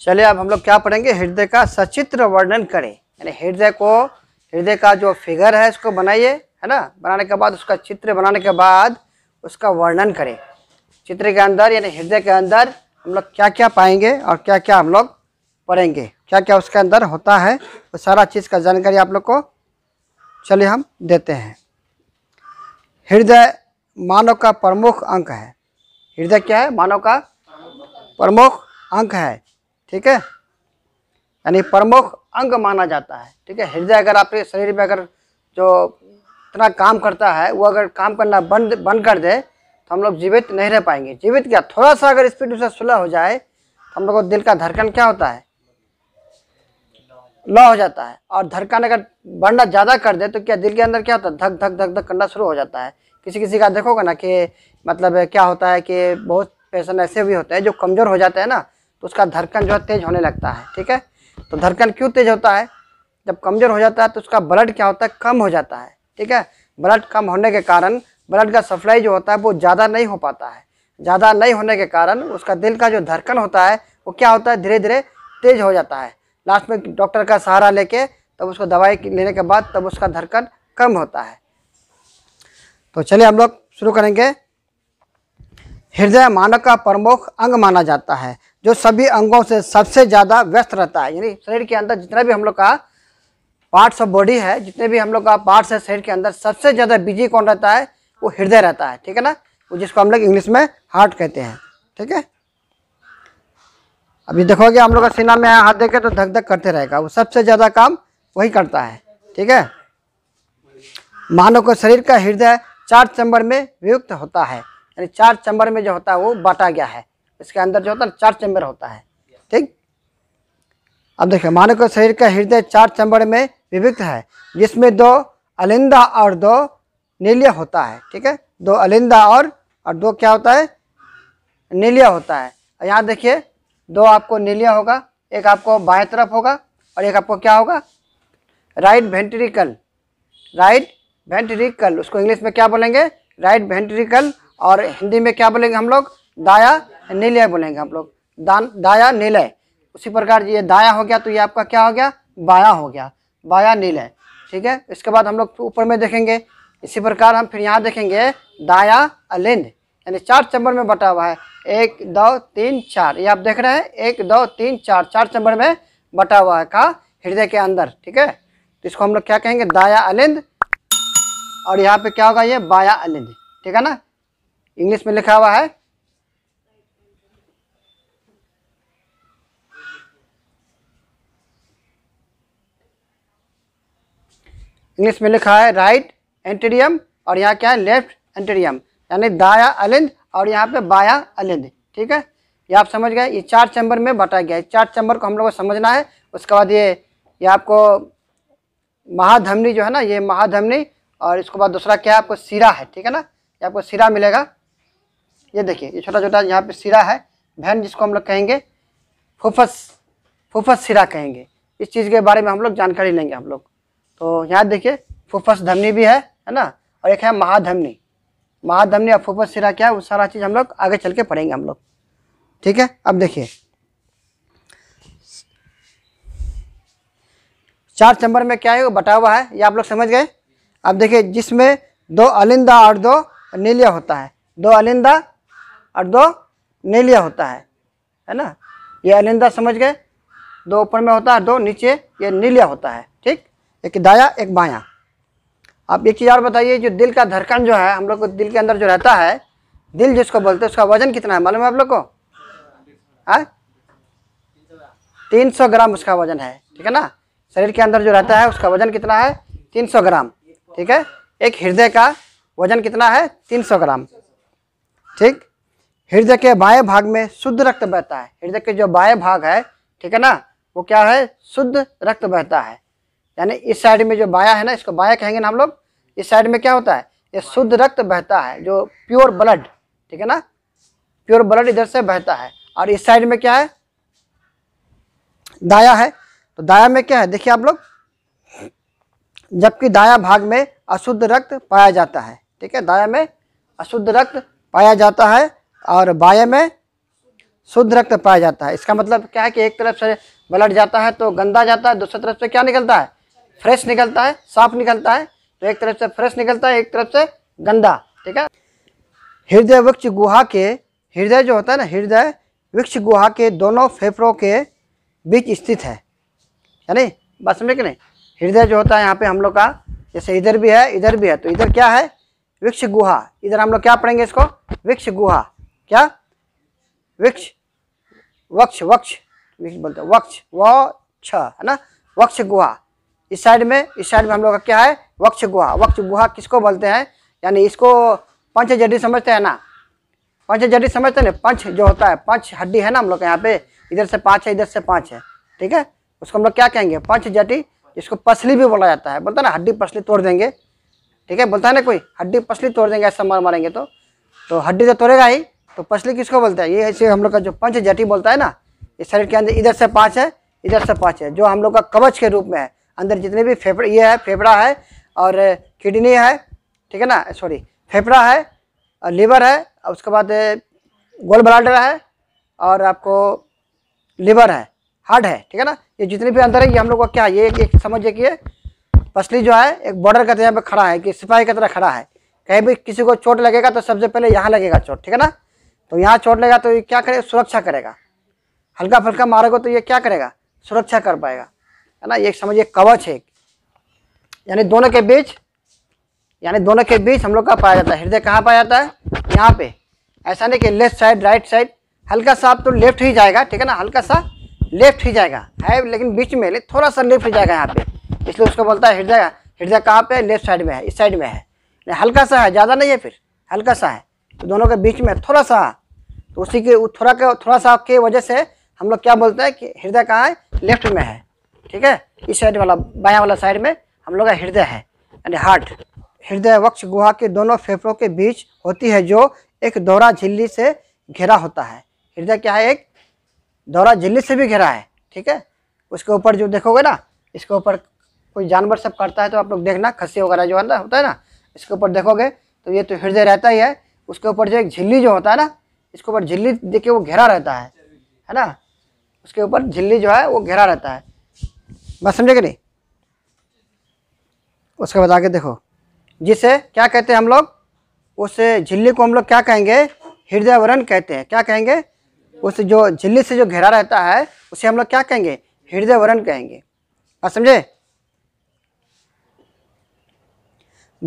चलिए अब हम लोग क्या पढ़ेंगे हृदय का सचित्र वर्णन करें यानी हृदय को हृदय का जो फिगर है उसको बनाइए है ना बनाने के बाद उसका चित्र बनाने के बाद उसका वर्णन करें चित्र के अंदर यानी हृदय के अंदर हम लोग क्या क्या पाएंगे और क्या क्या हम लोग पढ़ेंगे क्या क्या उसके अंदर होता है वो सारा चीज़ का जानकारी आप लोग को चलिए हम देते हैं हृदय मानव का प्रमुख अंक है हृदय क्या है मानव का प्रमुख अंक है ठीक है यानी प्रमुख अंग माना जाता है ठीक है हृदय अगर आपके शरीर में अगर जो इतना काम करता है वो अगर काम करना बंद बंद कर दे तो हम लोग जीवित नहीं रह पाएंगे जीवित क्या थोड़ा सा अगर स्पीड उससे स्लो हो जाए तो हम लोग को दिल का धड़कन क्या होता है लो हो जाता है और धड़कन अगर बढ़ना ज़्यादा कर दे तो क्या दिल के अंदर क्या होता है धक धक धक धक करना शुरू हो जाता है किसी किसी का देखोगे ना कि मतलब क्या होता है कि बहुत पेशेंट ऐसे भी होते हैं जो कमज़ोर हो जाते हैं ना तो उसका धड़कन जो है तेज़ होने लगता है ठीक है तो धड़कन क्यों तेज़ होता है जब कमज़ोर हो जाता है तो उसका ब्लड क्या होता है कम हो जाता है ठीक है ब्लड कम होने के कारण ब्लड का सप्लाई जो होता है वो ज़्यादा नहीं हो पाता है ज़्यादा नहीं होने के कारण उसका दिल का जो धड़कन होता है वो क्या होता है धीरे धीरे तेज़ हो जाता है लास्ट में डॉक्टर का सहारा लेके तब उसको दवाई लेने के बाद तब उसका धड़कन कम होता है तो चलिए हम लोग शुरू करेंगे हृदय मानव का प्रमुख अंग माना जाता है जो सभी अंगों से सबसे ज़्यादा व्यस्त रहता है यानी शरीर के अंदर जितना भी हम लोग का पार्ट्स ऑफ बॉडी है जितने भी हम लोग का पार्ट्स है शरीर के अंदर सबसे ज़्यादा बिजी कौन रहता है वो हृदय रहता है ठीक है ना वो जिसको हम लोग इंग्लिश में हार्ट कहते हैं ठीक है अभी देखोगे हम लोग का सीना में हाथ देखे तो धक धक करते रहेगा वो सबसे ज़्यादा काम वही करता है ठीक है मानव को शरीर का हृदय चार चैम्बर में वियुक्त होता है यानी चार चैम्बर में जो होता है वो बांटा गया है इसके अंदर जो होता है चार चैम्बर होता है ठीक अब देखिए मानव के शरीर का हृदय चार चैम्बर में विविक्त है जिसमें दो अलिंदा और दो नीलिय होता है ठीक है दो अलिंदा और और दो क्या होता है नीलिया होता है यहाँ देखिए दो आपको नीलिया होगा एक आपको बाएं तरफ होगा और एक आपको क्या होगा राइट वेंट्रिकल राइट वेंट्रिकल उसको इंग्लिश में क्या बोलेंगे राइट वेंट्रिकल और हिंदी में क्या बोलेंगे हम लोग दाया नीलय बोलेंगे हम लोग दान दाया नीलय उसी प्रकार ये दाया हो गया तो ये आपका क्या हो गया बाया हो गया बाया नीलय ठीक है इसके बाद हम लोग ऊपर में देखेंगे इसी प्रकार हम फिर यहाँ देखेंगे दाया अलिंद यानी चार चंबर में बटा हुआ है एक दो तीन चार ये आप देख रहे हैं एक दो तीन चार चार चंबर में बटा हुआ है कहा हृदय के अंदर ठीक है तो इसको हम लोग क्या कहेंगे दाया अलिंद और यहाँ पे क्या होगा ये बाया अलिंद ठीक है ना इंग्लिश में लिखा हुआ है इंग्लिश में लिखा है राइट एंटेरियम और यहाँ क्या है लेफ्ट एंटेरियम यानी दाया अलिंद और यहाँ पे बाया अलिंद ठीक है ये आप समझ गए ये चार चैम्बर में बांटा गया है चार चैम्बर को हम लोग को समझना है उसके बाद ये ये आपको महाधमनी जो है ना ये महाधमनी और इसके बाद दूसरा क्या है आपको सिरा है ठीक है ना ये आपको सिरा मिलेगा ये देखिए ये छोटा छोटा यहाँ पे सिरा है भैन जिसको हम लोग कहेंगे फुफस फुफस सिरा कहेंगे इस चीज़ के बारे में हम लोग जानकारी लेंगे हम लोग तो यहाँ देखिए फुफस धमनी भी है है ना और एक है महाधमनी महाधमनी और फुफस सिरा क्या है वो सारा चीज़ हम लोग आगे चल के पढ़ेंगे हम लोग ठीक है अब देखिए चार चंबर में क्या है वो बटा हुआ है ये आप लोग समझ गए अब देखिए जिसमें दो अलिंदा और दो नीलिया होता है दो अलिंदा और दो नीलिया होता है है ना ये अलिंदा समझ गए दो ऊपर में होता है दो नीचे ये नीलिया होता है ठीक एक दाया एक बाया अब एक चीज़ और बताइए जो दिल का धड़कन जो है हम लोग को दिल के अंदर जो रहता है दिल जिसको बोलते हैं उसका वजन कितना है मालूम है आप लोग को है हाँ? तीन सौ ग्राम उसका वजन है ठीक है ना शरीर के अंदर जो रहता है उसका वजन कितना है तीन सौ ग्राम ठीक है एक हृदय का वजन कितना है 300 ग्राम ठीक हृदय के बाएं भाग में शुद्ध रक्त बहता है हृदय के जो बाएं भाग है ठीक है ना वो क्या है शुद्ध रक्त बहता है यानी इस साइड में जो बाया है ना इसको बाया कहेंगे ना हम लोग इस साइड में क्या होता है ये शुद्ध रक्त बहता है जो प्योर ब्लड ठीक है ना प्योर ब्लड इधर से बहता है और इस साइड में क्या है दाया है तो दाया में क्या है देखिए आप लोग जबकि दाया भाग में अशुद्ध रक्त पाया जाता है ठीक है दाया में अशुद्ध रक्त पाया जाता है और बाया में शुद्ध रक्त पाया जाता है इसका मतलब क्या है कि एक तरफ से ब्लड जाता है तो गंदा जाता है दूसरी तरफ से क्या निकलता है फ्रेश निकलता है साफ निकलता है तो एक तरफ से फ्रेश निकलता है एक तरफ से गंदा ठीक है हृदय वृक्ष गुहा के हृदय जो होता है ना हृदय वृक्ष गुहा के दोनों फेफड़ों के बीच स्थित है यानी बस में कि नहीं हृदय जो होता है यहाँ पे हम लोग का जैसे इधर भी है इधर भी है तो इधर क्या है वृक्ष गुहा इधर हम लोग क्या पढ़ेंगे इसको वृक्ष गुहा क्या वृक्ष वक्ष वक्ष वृक्ष बोलते वक्ष व छ है ना वक्ष गुहा इस साइड में इस साइड में हम लोग का क्या है वक्ष गुहा वक्ष गुहा किसको बोलते हैं यानी इसको पंच जडी समझते हैं ना पंच जडी समझते हैं ना पंच जो होता है पंच हड्डी है ना हम लोग यहाँ पे इधर से पाँच है इधर से पाँच है ठीक है उसको हम लोग क्या कहेंगे पंच जटी जिसको पसली भी बोला जाता है बोलता है ना हड्डी पसली तोड़ देंगे ठीक है बोलता है ना कोई हड्डी पसली तोड़ देंगे ऐसा मार मारेंगे तो तो हड्डी तो तोड़ेगा ही तो पसली किसको बोलता है ये ऐसे हम लोग का जो पंच जटी बोलता है ना इस शरीर के अंदर इधर से पाँच है इधर से पाँच है जो हम लोग का कवच के रूप में है अंदर जितने भी फेफड़े ये है फेफड़ा है और किडनी है ठीक है ना सॉरी फेफड़ा है और लीवर है और उसके बाद गोल ब्लाडर है और आपको लीवर है हार्ड है ठीक है ना ये जितने भी अंदर है ये हम लोग का क्या है ये एक, एक समझिए कि पसली जो है एक बॉर्डर का तरह यहाँ पे खड़ा है कि सिपाही की तरह खड़ा है कहीं भी किसी को चोट लगेगा तो सबसे पहले यहाँ लगेगा चोट ठीक है ना तो यहाँ चोट लगेगा तो ये क्या करेगा सुरक्षा करेगा हल्का फुल्का मारेगा तो ये क्या करेगा सुरक्षा कर पाएगा है ना ये समझिए कवच है यानी दोनों के बीच यानी दोनों के बीच हम लोग का पाया जाता है हृदय कहाँ पाया जाता है यहाँ पे ऐसा नहीं कि लेफ्ट साइड राइट साइड हल्का सा आप तो लेफ्ट ही जाएगा ठीक है ना हल्का सा लेफ्ट ही जाएगा है लेकिन बीच में ले थोड़ा सा लेफ्ट ही जाएगा यहाँ पे इसलिए उसको बोलता है हृदय हृदय कहाँ पे लेफ्ट साइड में है इस साइड में है हल्का सा है ज़्यादा नहीं है फिर हल्का सा है तो दोनों के बीच में थोड़ा सा तो उसी के थोड़ा के थोड़ा सा के वजह से हम लोग क्या बोलते हैं कि हृदय कहाँ है लेफ्ट में है ठीक है इस साइड वाला बाया वाला साइड में हम लोग का हृदय है यानी हार्ट हृदय वक्ष गुहा के दोनों फेफड़ों के बीच होती है जो एक दौरा झिल्ली से घेरा होता है हृदय क्या है एक दौरा झिल्ली से भी घिरा है ठीक है उसके ऊपर जो देखोगे ना इसके ऊपर कोई जानवर सब करता है तो आप लोग देखना खस्सी वगैरह जो है ना होता है ना इसके ऊपर देखोगे तो ये तो हृदय रहता ही है उसके ऊपर जो एक झिल्ली जो होता है ना इसके ऊपर झिल्ली देखिए वो घेरा रहता है है ना उसके ऊपर झिल्ली जो है वो घेरा रहता है बस समझे कि नहीं उसके बाद आगे देखो जिसे क्या कहते हैं हम लोग उस झिल्ली को हम लोग क्या कहेंगे हृदयवरण कहते हैं क्या कहेंगे उस जो झिल्ली से जो घेरा रहता है उसे हम लोग क्या कहेंगे हृदय वरण कहेंगे और समझे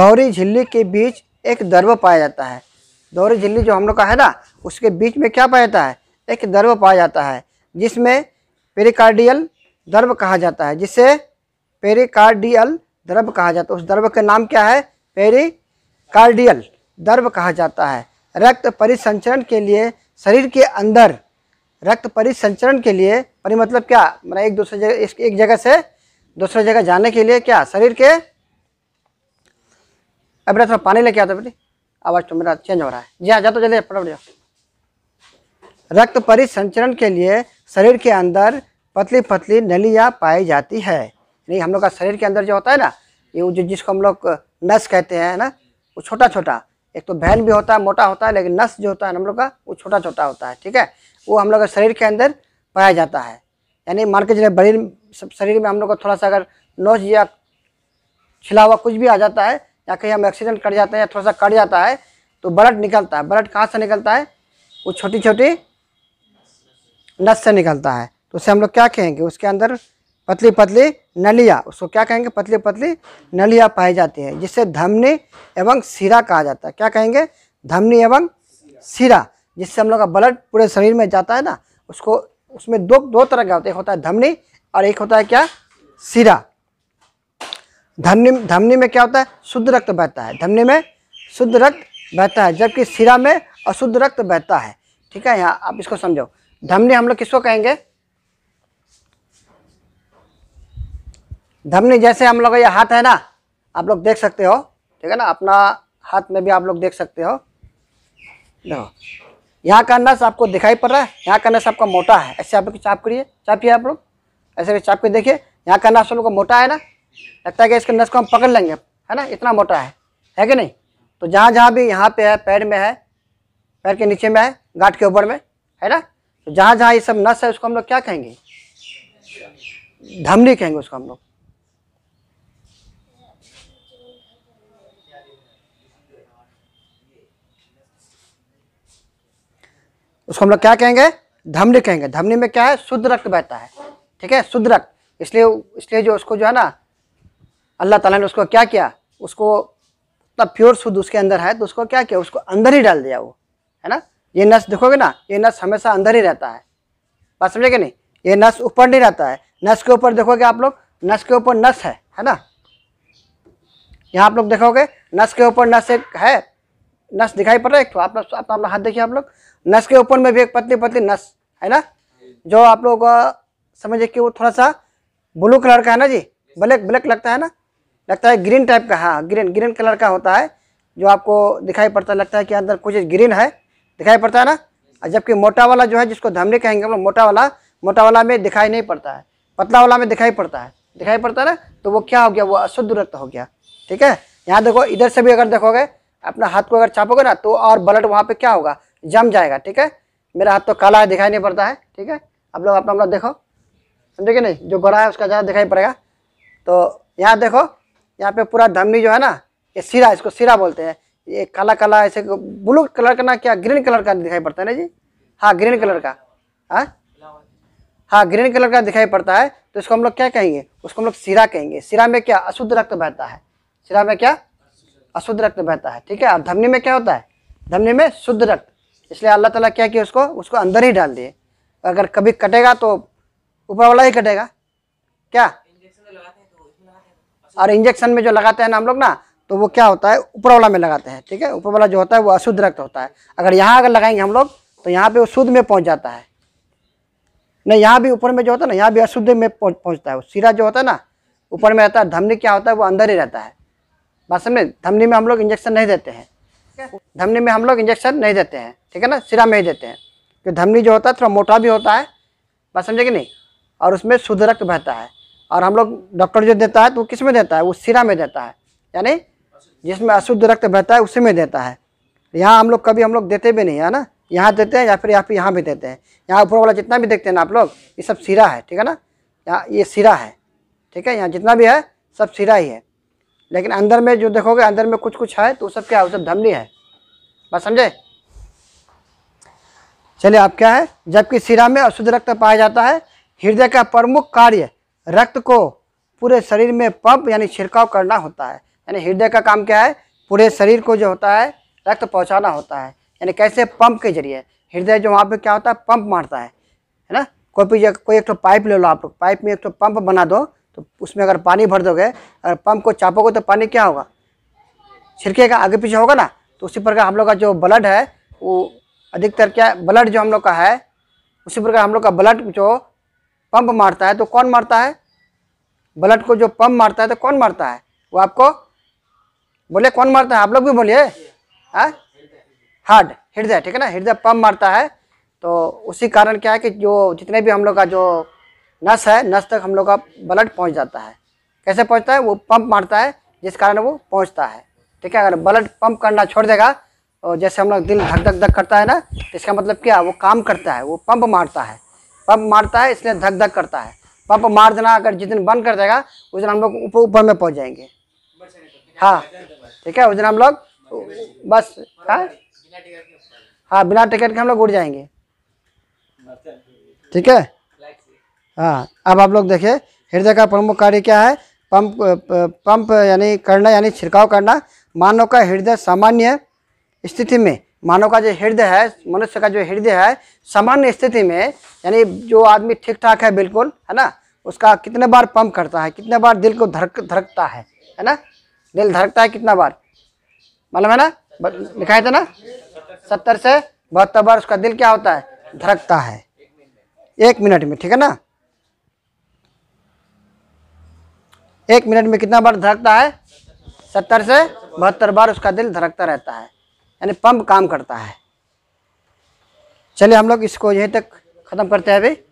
दौरी झिल्ली के बीच एक दर्व पाया जाता है दौरी झिल्ली जो हम लोग का है ना उसके बीच में क्या पाया जाता है एक दर्व पाया जाता है जिसमें पेरिकार्डियल दर्व कहा जाता है जिसे पेरिकार्डियल दर्व कहा जाता है उस दर्व का नाम क्या है पेरिकार्डियल दर्व कहा जाता है रक्त परिसंचरण के लिए शरीर के अंदर रक्त परिसंचरण के लिए परि मतलब क्या मतलब एक दूसरे जगह एक जगह से दूसरे जगह जाने के लिए क्या शरीर के अब थोड़ा पानी लेके आता बेटी आवाज़ तो मेरा चेंज हो रहा है जी हाँ जाते तो जल्दी फटाफट जाओ रक्त परिसंचरण के लिए शरीर के अंदर पतली पतली नलियाँ पाई जाती है यानी हम लोग का शरीर के अंदर जो होता है ना ये जो जिसको हम लोग नस कहते हैं ना वो छोटा छोटा एक तो बहन भी होता है मोटा होता है लेकिन नस जो होता है हम लोग का वो छोटा छोटा होता है ठीक है वो हम लोग का शरीर के अंदर पाया जाता है यानी मान के चले बड़ी शरीर में हम लोग को थोड़ा सा अगर नोच या छिलावा कुछ भी आ जाता है या कहीं हम एक्सीडेंट कर जाते हैं या थोड़ा सा कट जाता है तो ब्लड निकलता है ब्लड कहाँ से निकलता है वो छोटी छोटी नस से निकलता है तो उसे हम लोग क्या कहेंगे उसके अंदर पतली पतली नलिया उसको क्या कहेंगे पतली पतली नलिया पाई जाती है जिसे धमनी एवं सिरा कहा जाता है क्या कहेंगे धमनी एवं सिरा जिससे हम लोग का ब्लड पूरे शरीर में जाता है ना उसको उसमें दो दो तरह का होता है एक होता है धमनी और एक होता है क्या सिरा धमनी धमनी में क्या होता है शुद्ध रक्त बहता है धमनी में शुद्ध रक्त बहता है जबकि सिरा में अशुद्ध रक्त बहता है ठीक है यहाँ आप इसको समझो धमनी हम लोग किसको कहेंगे धमनी जैसे हम लोग ये हाथ है ना आप लोग देख सकते हो ठीक है ना अपना हाथ में भी आप लोग देख सकते हो देखो यहाँ का नस आपको दिखाई पड़ रहा है यहाँ का नस आपका मोटा है ऐसे आप लोग चाप करिए चापिए आप लोग ऐसे भी चाप के देखिए यहाँ का नस लोग का मोटा है ना लगता है कि इसके नस को हम पकड़ लेंगे है ना इतना मोटा है है कि नहीं तो जहाँ जहाँ भी यहाँ पे है पैर में है पैर के नीचे में है गांठ के ऊपर में है ना तो जहाँ जहाँ ये सब नस है उसको हम लोग क्या कहेंगे धमनी कहेंगे उसको हम लोग उसको हम लोग क्या कहेंगे धमनी कहेंगे धमनी में क्या है शुद्ध रक्त बहता है ठीक है शुद्ध रक्त इसलिए इसलिए जो उसको जो है ना अल्लाह ताला ने उसको क्या किया उसको तब प्योर शुद्ध उसके अंदर है तो उसको क्या किया उसको अंदर ही डाल दिया वो है ना ये नस देखोगे ना ये नस हमेशा अंदर ही रहता है बात समझे नहीं ये नस ऊपर नहीं रहता है नस के ऊपर देखोगे आप लोग नस के ऊपर नस है है ना यहाँ आप लोग देखोगे नस के ऊपर नस एक है नस दिखाई पड़ रहा है एक तो आप लोग अपना अपना हाथ देखिए आप लोग नस के ऊपर में भी एक पतली पतली नस है ना जो आप लोग समझिए कि वो थोड़ा सा ब्लू कलर का है ना जी ब्लैक ब्लैक लगता है ना लगता है ग्रीन टाइप का हाँ ग्रीन ग्रीन कलर का होता है जो आपको दिखाई पड़ता है लगता है कि अंदर कुछ ग्रीन है दिखाई पड़ता है ना जबकि मोटा वाला जो है जिसको धमनी कहेंगे हम लोग मोटा वाला मोटा वाला में दिखाई नहीं पड़ता है पतला वाला में दिखाई पड़ता है दिखाई पड़ता है ना तो वो क्या हो गया वो अशुद्ध रक्त हो गया ठीक है यहाँ देखो इधर से भी अगर देखोगे अपना हाथ को अगर चापोगे ना तो और ब्लड वहाँ पे क्या होगा जम जाएगा ठीक है मेरा हाथ तो काला है दिखाई नहीं पड़ता है ठीक है आप लोग अपना अपना देखो समझे कि नहीं जो बड़ा है उसका ज़्यादा दिखाई पड़ेगा तो यहाँ देखो यहाँ पे पूरा धमनी जो है ना ये सिरा इसको सिरा बोलते हैं ये काला काला ऐसे ब्लू कलर का ना क्या ग्रीन कलर का दिखाई पड़ता है ना जी हाँ ग्रीन कलर का हाँ हाँ ग्रीन कलर का दिखाई पड़ता है तो इसको हम लोग क्या कहेंगे उसको हम लोग सिरा कहेंगे सिरा में क्या अशुद्ध रक्त बहता है सिरा में क्या अशुद्ध रक्त बहता है ठीक है और धमनी में क्या होता है धमनी में शुद्ध रक्त इसलिए अल्लाह ताला क्या किया उसको उसको अंदर ही डाल दिए अगर कभी कटेगा तो ऊपर वाला ही कटेगा क्या और इंजेक्शन में जो लगाते हैं ना हम लोग ना तो वो क्या होता है ऊपर वाला में लगाते हैं ठीक है ऊपर वाला जो होता है वो अशुद्ध रक्त होता है अगर यहाँ अगर लगाएंगे हम लोग तो यहाँ पे वो शुद्ध में पहुँच जाता है नहीं यहाँ भी ऊपर में जो होता है ना यहाँ भी अशुद्ध में पहुँचता है वो सीरा जो होता है ना ऊपर में रहता है धमनी क्या होता है वो अंदर ही रहता है बात समझे धमनी में हम लोग इंजेक्शन नहीं देते हैं धमनी में हम लोग इंजेक्शन नहीं देते हैं ठीक है ना सिरा में ही देते हैं क्योंकि धमनी जो होता है थोड़ा मोटा भी होता है बात समझे कि नहीं और उसमें शुद्ध रक्त बहता है और हम लोग डॉक्टर जो देता है तो वो किस में देता है वो सिरा में देता है यानी जिसमें अशुद्ध रक्त बहता है उसी में देता है यहाँ हम लोग कभी हम लोग देते भी नहीं है ना यहाँ देते हैं या फिर यहाँ पर यहाँ भी देते हैं यहाँ ऊपर वाला जितना भी देखते हैं ना आप लोग ये सब सिरा है ठीक है ना यहाँ ये सिरा है ठीक है यहाँ जितना भी है सब सिरा ही है लेकिन अंदर में जो देखोगे अंदर में कुछ कुछ है तो सब क्या है वो सब धमनी है बस समझे चलिए आप क्या है जबकि सिरा में अशुद्ध रक्त पाया जाता है हृदय का प्रमुख कार्य रक्त को पूरे शरीर में पंप यानी छिड़काव करना होता है यानी हृदय का काम क्या है पूरे शरीर को जो होता है रक्त पहुंचाना होता है यानी कैसे पंप के जरिए हृदय जो वहाँ पे क्या होता है पंप मारता है है ना कोई भी कोई एक तो पाइप ले लो आप लोग पाइप में एक तो पंप बना दो तो उसमें अगर पानी भर दोगे अगर पंप को चापोगे तो पानी क्या होगा छिड़केगा आगे पीछे होगा ना तो उसी प्रकार हम लोग का जो ब्लड है वो अधिकतर क्या ब्लड जो हम लोग का है उसी प्रकार हम लोग का ब्लड जो पंप मारता है तो कौन मारता है ब्लड को जो पंप मारता है तो कौन मारता है वो आपको बोले कौन मारता है आप लोग भी बोलिए हाँ? हार्ट हृदय ठीक है ना हृदय पंप मारता है तो उसी कारण क्या है कि जो जितने भी हम लोग का जो नस है नस तक हम लोग का ब्लड पहुँच जाता है कैसे पहुँचता है वो पंप मारता है जिस कारण वो पहुँचता है ठीक है अगर ब्लड पंप करना छोड़ देगा और जैसे हम लोग दिल धक धक धक करता है ना तो इसका मतलब क्या वो काम करता है वो पंप मारता है पंप मारता है इसलिए धक धक करता है पंप मार देना अगर जिस दिन बंद कर देगा उस दिन हम लोग ऊपर ऊपर में पहुँच जाएंगे हाँ ठीक है उस दिन हम लोग बस हाँ हाँ बिना टिकट के हम लोग उड़ जाएंगे ठीक है हाँ अब आप लोग देखें हृदय का प्रमुख कार्य क्या है पंप पंप यानी करना यानी छिड़काव करना मानव का हृदय सामान्य स्थिति में मानव का जो हृदय है मनुष्य का जो हृदय है सामान्य स्थिति में यानी जो आदमी ठीक ठाक है बिल्कुल है ना उसका कितने बार पंप करता है कितने बार दिल को धड़क धड़कता है है ना दिल धड़कता है कितना बार मालूम है ना लिखाए थे तो ना सत्तर से बहत्तर बार उसका दिल क्या होता है धड़कता है एक मिनट में ठीक है ना एक मिनट में कितना बार धड़कता है सत्तर से बहत्तर बार उसका दिल धड़कता रहता है यानी पंप काम करता है चलिए हम लोग इसको यहीं तक ख़त्म करते हैं अभी